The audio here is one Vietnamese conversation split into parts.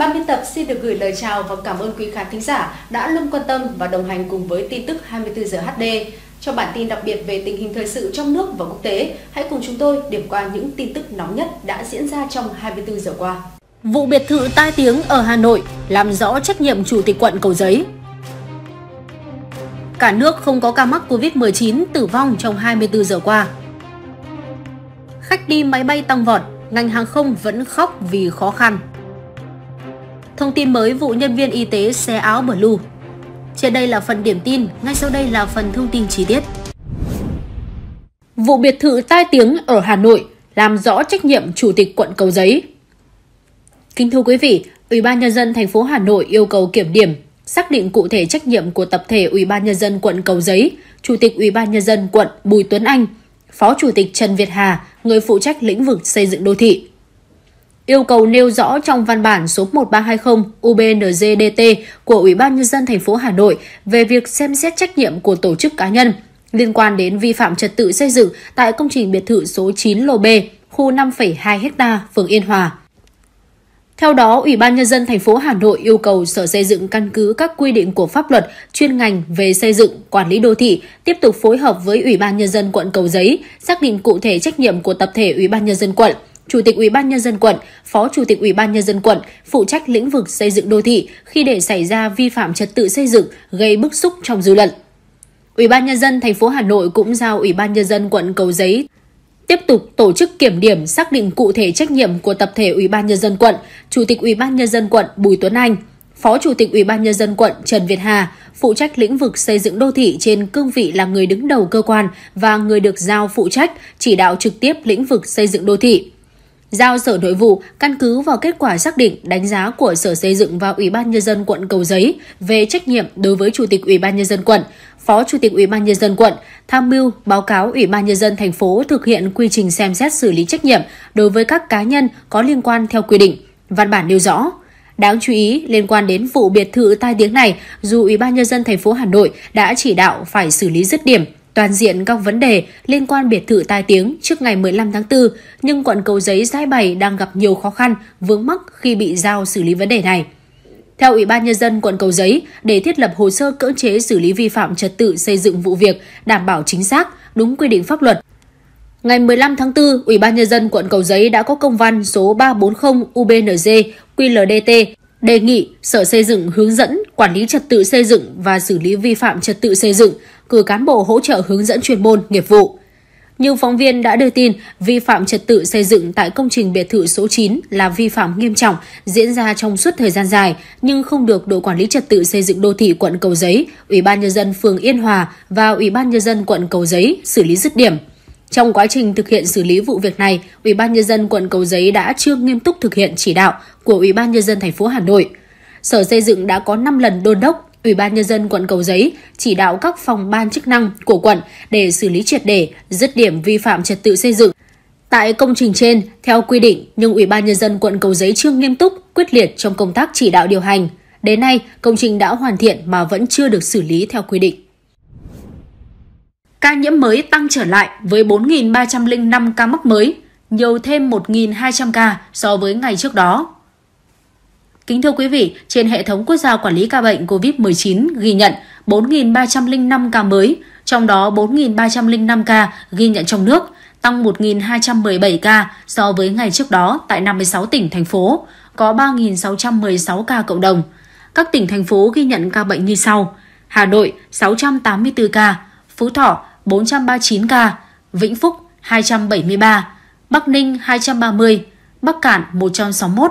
Ban biên tập xin được gửi lời chào và cảm ơn quý khán thính giả đã luôn quan tâm và đồng hành cùng với tin tức 24 giờ HD. Cho bản tin đặc biệt về tình hình thời sự trong nước và quốc tế, hãy cùng chúng tôi điểm qua những tin tức nóng nhất đã diễn ra trong 24 giờ qua. Vụ biệt thự tai tiếng ở Hà Nội làm rõ trách nhiệm chủ tịch quận Cầu Giấy. Cả nước không có ca mắc Covid-19 tử vong trong 24 giờ qua. Khách đi máy bay tăng vọt, ngành hàng không vẫn khóc vì khó khăn. Thông tin mới vụ nhân viên y tế xé áo Blue. Trên đây là phần điểm tin, ngay sau đây là phần thông tin chi tiết. Vụ biệt thự tai tiếng ở Hà Nội làm rõ trách nhiệm chủ tịch quận Cầu Giấy. Kính thưa quý vị, Ủy ban nhân dân thành phố Hà Nội yêu cầu kiểm điểm, xác định cụ thể trách nhiệm của tập thể Ủy ban nhân dân quận Cầu Giấy, Chủ tịch Ủy ban nhân dân quận Bùi Tuấn Anh, Phó Chủ tịch Trần Việt Hà, người phụ trách lĩnh vực xây dựng đô thị. Yêu cầu nêu rõ trong văn bản số 1320 UBNZDT của Ủy ban nhân dân thành phố Hà Nội về việc xem xét trách nhiệm của tổ chức cá nhân liên quan đến vi phạm trật tự xây dựng tại công trình biệt thự số 9 lô B, khu 5,2 ha, phường Yên Hòa. Theo đó, Ủy ban nhân dân thành phố Hà Nội yêu cầu Sở Xây dựng căn cứ các quy định của pháp luật chuyên ngành về xây dựng, quản lý đô thị tiếp tục phối hợp với Ủy ban nhân dân quận Cầu Giấy xác định cụ thể trách nhiệm của tập thể Ủy ban nhân dân quận Chủ tịch Ủy ban nhân dân quận, Phó Chủ tịch Ủy ban nhân dân quận phụ trách lĩnh vực xây dựng đô thị khi để xảy ra vi phạm trật tự xây dựng gây bức xúc trong dư luận. Ủy ban nhân dân thành phố Hà Nội cũng giao Ủy ban nhân dân quận Cầu Giấy tiếp tục tổ chức kiểm điểm xác định cụ thể trách nhiệm của tập thể Ủy ban nhân dân quận, Chủ tịch Ủy ban nhân dân quận Bùi Tuấn Anh, Phó Chủ tịch Ủy ban nhân dân quận Trần Việt Hà, phụ trách lĩnh vực xây dựng đô thị trên cương vị là người đứng đầu cơ quan và người được giao phụ trách chỉ đạo trực tiếp lĩnh vực xây dựng đô thị giao Sở Nội vụ căn cứ vào kết quả xác định đánh giá của Sở Xây dựng và Ủy ban nhân dân quận Cầu Giấy về trách nhiệm đối với Chủ tịch Ủy ban nhân dân quận, Phó Chủ tịch Ủy ban nhân dân quận tham mưu báo cáo Ủy ban nhân dân thành phố thực hiện quy trình xem xét xử lý trách nhiệm đối với các cá nhân có liên quan theo quy định. Văn bản nêu rõ, Đáng chú ý, liên quan đến vụ biệt thự tai tiếng này, dù Ủy ban nhân dân thành phố Hà Nội đã chỉ đạo phải xử lý dứt điểm, toàn diện các vấn đề liên quan biệt thự tai tiếng trước ngày 15 tháng 4, nhưng quận Cầu Giấy giải bày đang gặp nhiều khó khăn, vướng mắc khi bị giao xử lý vấn đề này. Theo Ủy ban Nhân dân quận Cầu Giấy, để thiết lập hồ sơ cưỡng chế xử lý vi phạm trật tự xây dựng vụ việc đảm bảo chính xác, đúng quy định pháp luật, Ngày 15 tháng 4, Ủy ban Nhân dân quận Cầu Giấy đã có công văn số 340 ubnd QLDT đề nghị Sở Xây dựng hướng dẫn quản lý trật tự xây dựng và xử lý vi phạm trật tự xây dựng cử cán bộ hỗ trợ hướng dẫn chuyên môn, nghiệp vụ. Như phóng viên đã đưa tin, vi phạm trật tự xây dựng tại công trình biệt thự số 9 là vi phạm nghiêm trọng diễn ra trong suốt thời gian dài nhưng không được đội quản lý trật tự xây dựng đô thị quận Cầu Giấy, Ủy ban nhân dân phường Yên Hòa và Ủy ban nhân dân quận Cầu Giấy xử lý dứt điểm. Trong quá trình thực hiện xử lý vụ việc này, Ủy ban nhân dân quận Cầu Giấy đã chưa nghiêm túc thực hiện chỉ đạo của Ủy ban nhân dân thành phố Hà Nội. Sở Xây dựng đã có 5 lần đôn đốc Ủy ban Nhân dân quận Cầu Giấy chỉ đạo các phòng ban chức năng của quận để xử lý triệt để, dứt điểm vi phạm trật tự xây dựng. Tại công trình trên, theo quy định, nhưng Ủy ban Nhân dân quận Cầu Giấy chưa nghiêm túc, quyết liệt trong công tác chỉ đạo điều hành. Đến nay, công trình đã hoàn thiện mà vẫn chưa được xử lý theo quy định. Ca nhiễm mới tăng trở lại với 4.305 ca mắc mới, nhiều thêm 1.200 ca so với ngày trước đó. Kính thưa quý vị, trên hệ thống quốc gia quản lý ca bệnh COVID-19 ghi nhận 4.305 ca mới, trong đó 4.305 ca ghi nhận trong nước, tăng 1.217 ca so với ngày trước đó tại 56 tỉnh, thành phố, có 3.616 ca cộng đồng. Các tỉnh, thành phố ghi nhận ca bệnh như sau. Hà Nội 684 ca, Phú Thọ 439 ca, Vĩnh Phúc 273, Bắc Ninh 230, Bắc Cạn 161,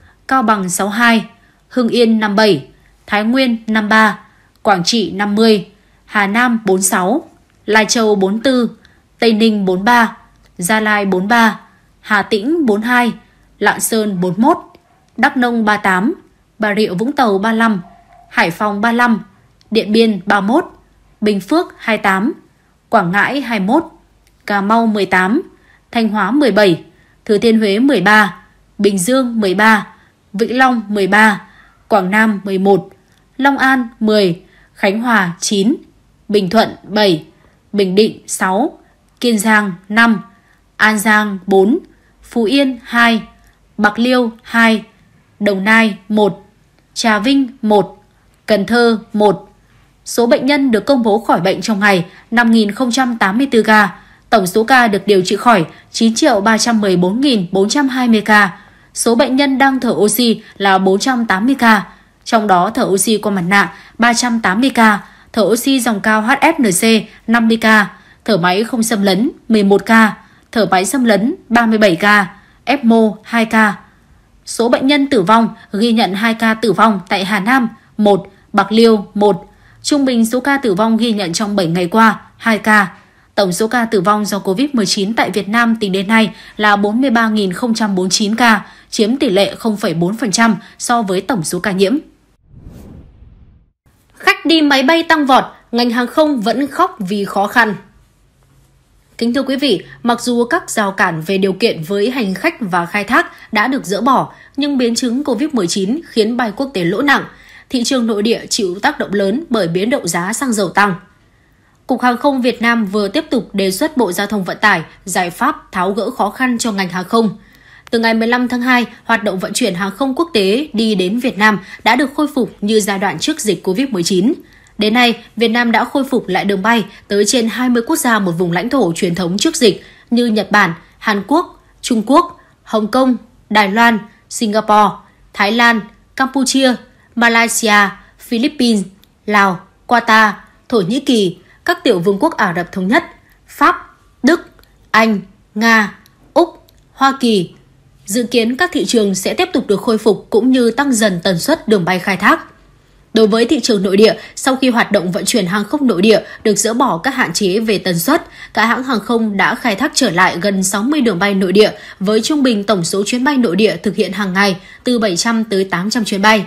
Cao Bằng 62, Hưng Yên 57, Thái Nguyên 53, Quảng Trị 50, Hà Nam 46, Lai Châu 44, Tây Ninh 43, Gia Lai 43, Hà Tĩnh 42, Lạng Sơn 41, Đắk Nông 38, Bà Rịa Vũng Tàu 35, Hải Phòng 35, Điện Biên 31, Bình Phước 28, Quảng Ngãi 21, Cà Mau 18, Thanh Hóa 17, Thừa Thiên Huế 13, Bình Dương 13, Vĩnh Long 13, Quảng Nam 11, Long An 10, Khánh Hòa 9, Bình Thuận 7, Bình Định 6, Kiên Giang 5, An Giang 4, Phú Yên 2, Bạc Liêu 2, Đồng Nai 1, Trà Vinh 1, Cần Thơ 1. Số bệnh nhân được công bố khỏi bệnh trong ngày 5.084 ca, tổng số ca được điều trị khỏi 9.314.420 ca, Số bệnh nhân đang thở oxy là 480 ca, trong đó thở oxy qua mặt nạ 380 ca, thở oxy dòng cao HFNC 50 ca, thở máy không xâm lấn 11 ca, thở máy xâm lấn 37 ca, ECMO 2 ca. Số bệnh nhân tử vong ghi nhận 2 ca tử vong tại Hà Nam 1, Bạc Liêu 1. Trung bình số ca tử vong ghi nhận trong 7 ngày qua 2 ca. Tổng số ca tử vong do COVID-19 tại Việt Nam tính đến nay là 43.049 ca, chiếm tỷ lệ 0,4% so với tổng số ca nhiễm. Khách đi máy bay tăng vọt, ngành hàng không vẫn khóc vì khó khăn. Kính thưa quý vị, mặc dù các rào cản về điều kiện với hành khách và khai thác đã được dỡ bỏ, nhưng biến chứng COVID-19 khiến bay quốc tế lỗ nặng. Thị trường nội địa chịu tác động lớn bởi biến động giá xăng dầu tăng. Cục Hàng không Việt Nam vừa tiếp tục đề xuất Bộ Giao thông Vận tải giải pháp tháo gỡ khó khăn cho ngành hàng không – từ ngày 15 tháng 2, hoạt động vận chuyển hàng không quốc tế đi đến Việt Nam đã được khôi phục như giai đoạn trước dịch COVID-19. Đến nay, Việt Nam đã khôi phục lại đường bay tới trên 20 quốc gia một vùng lãnh thổ truyền thống trước dịch như Nhật Bản, Hàn Quốc, Trung Quốc, Hồng Kông, Đài Loan, Singapore, Thái Lan, Campuchia, Malaysia, Philippines, Lào, Qatar, Thổ Nhĩ Kỳ, các tiểu vương quốc Ả Rập Thống Nhất, Pháp, Đức, Anh, Nga, Úc, Hoa Kỳ, dự kiến các thị trường sẽ tiếp tục được khôi phục cũng như tăng dần tần suất đường bay khai thác. Đối với thị trường nội địa, sau khi hoạt động vận chuyển hàng không nội địa được dỡ bỏ các hạn chế về tần suất, các hãng hàng không đã khai thác trở lại gần 60 đường bay nội địa với trung bình tổng số chuyến bay nội địa thực hiện hàng ngày từ 700 tới 800 chuyến bay.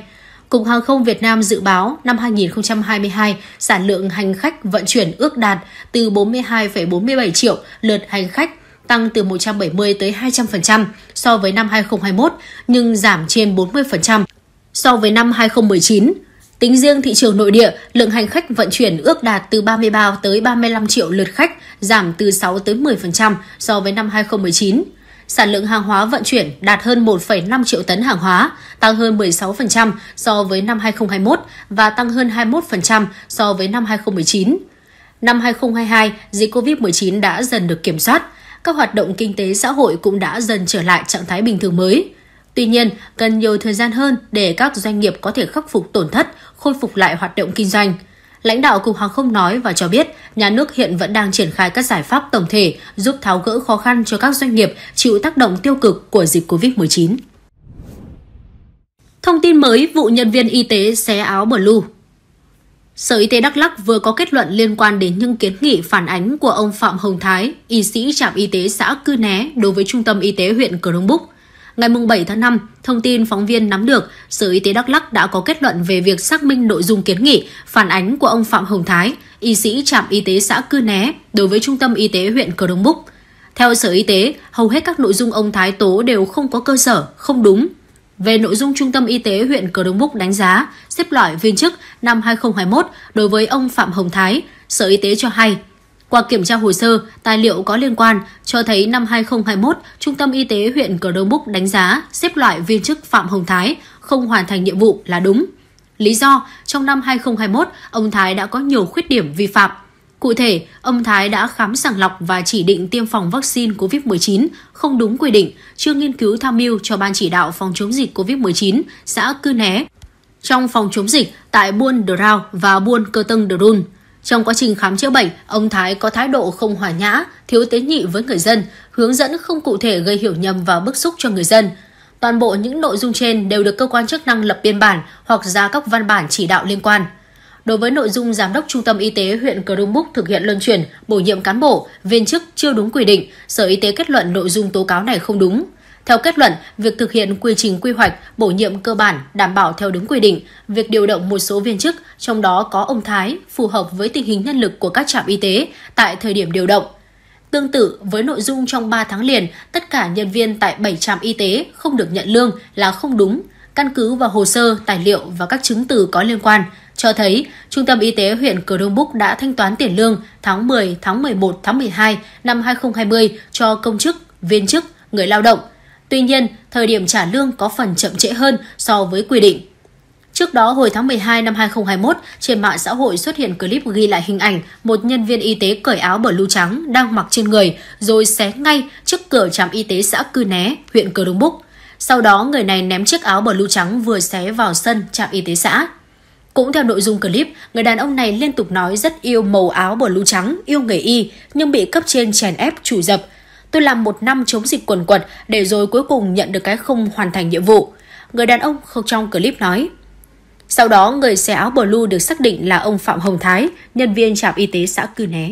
Cục Hàng không Việt Nam dự báo năm 2022 sản lượng hành khách vận chuyển ước đạt từ 42,47 triệu lượt hành khách tăng từ 170 tới 200% so với năm 2021 nhưng giảm trên 40% so với năm 2019. Tính riêng thị trường nội địa, lượng hành khách vận chuyển ước đạt từ 33 tới 35 triệu lượt khách, giảm từ 6 tới 10% so với năm 2019. Sản lượng hàng hóa vận chuyển đạt hơn 1,5 triệu tấn hàng hóa, tăng hơn 16% so với năm 2021 và tăng hơn 21% so với năm 2019. Năm 2022, dịch COVID-19 đã dần được kiểm soát, các hoạt động kinh tế xã hội cũng đã dần trở lại trạng thái bình thường mới. Tuy nhiên, cần nhiều thời gian hơn để các doanh nghiệp có thể khắc phục tổn thất, khôi phục lại hoạt động kinh doanh. Lãnh đạo Cục Hàng không nói và cho biết, nhà nước hiện vẫn đang triển khai các giải pháp tổng thể giúp tháo gỡ khó khăn cho các doanh nghiệp chịu tác động tiêu cực của dịch COVID-19. Thông tin mới vụ nhân viên y tế xé áo blue Sở Y tế Đắk Lắk vừa có kết luận liên quan đến những kiến nghị phản ánh của ông Phạm Hồng Thái, y sĩ trạm y tế xã Cư Né đối với Trung tâm Y tế huyện Cờ Đông Búc. Ngày 7 tháng 5, thông tin phóng viên nắm được, Sở Y tế Đắk Lắk đã có kết luận về việc xác minh nội dung kiến nghị phản ánh của ông Phạm Hồng Thái, y sĩ trạm y tế xã Cư Né đối với Trung tâm Y tế huyện Cờ Đông Búc. Theo Sở Y tế, hầu hết các nội dung ông Thái tố đều không có cơ sở, không đúng, về nội dung Trung tâm Y tế huyện Cờ Đông Búc đánh giá, xếp loại viên chức năm 2021 đối với ông Phạm Hồng Thái, Sở Y tế cho hay. Qua kiểm tra hồ sơ, tài liệu có liên quan cho thấy năm 2021, Trung tâm Y tế huyện Cờ Đông Búc đánh giá xếp loại viên chức Phạm Hồng Thái không hoàn thành nhiệm vụ là đúng. Lý do, trong năm 2021, ông Thái đã có nhiều khuyết điểm vi phạm, Cụ thể, ông Thái đã khám sàng lọc và chỉ định tiêm phòng vaccine COVID-19 không đúng quy định, chưa nghiên cứu tham mưu cho Ban chỉ đạo phòng chống dịch COVID-19 xã Cư Né trong phòng chống dịch tại Buôn Đờ Drao và Buôn Cơ Đờ Drun. Trong quá trình khám chữa bệnh, ông Thái có thái độ không hòa nhã, thiếu tế nhị với người dân, hướng dẫn không cụ thể gây hiểu nhầm và bức xúc cho người dân. Toàn bộ những nội dung trên đều được cơ quan chức năng lập biên bản hoặc ra các văn bản chỉ đạo liên quan. Đối với nội dung Giám đốc Trung tâm Y tế huyện Cờ Búc thực hiện luân chuyển, bổ nhiệm cán bộ, viên chức chưa đúng quy định, Sở Y tế kết luận nội dung tố cáo này không đúng. Theo kết luận, việc thực hiện quy trình quy hoạch, bổ nhiệm cơ bản đảm bảo theo đúng quy định, việc điều động một số viên chức, trong đó có ông Thái, phù hợp với tình hình nhân lực của các trạm y tế tại thời điểm điều động. Tương tự với nội dung trong 3 tháng liền, tất cả nhân viên tại 7 trạm y tế không được nhận lương là không đúng, căn cứ vào hồ sơ, tài liệu và các chứng từ có liên quan – cho thấy Trung tâm Y tế huyện Cờ Đông Búc đã thanh toán tiền lương tháng 10, tháng 11, tháng 12 năm 2020 cho công chức, viên chức, người lao động. Tuy nhiên, thời điểm trả lương có phần chậm trễ hơn so với quy định. Trước đó, hồi tháng 12 năm 2021, trên mạng xã hội xuất hiện clip ghi lại hình ảnh một nhân viên y tế cởi áo bờ lưu trắng đang mặc trên người rồi xé ngay trước cửa trạm y tế xã Cư Né, huyện Cờ Đông Búc. Sau đó, người này ném chiếc áo bờ lưu trắng vừa xé vào sân trạm y tế xã. Cũng theo nội dung clip, người đàn ông này liên tục nói rất yêu màu áo bờ blue trắng, yêu nghề y, nhưng bị cấp trên chèn ép chủ dập. Tôi làm một năm chống dịch quần quật để rồi cuối cùng nhận được cái không hoàn thành nhiệm vụ. Người đàn ông không trong clip nói. Sau đó, người xe áo blue được xác định là ông Phạm Hồng Thái, nhân viên trạm y tế xã Cư Né.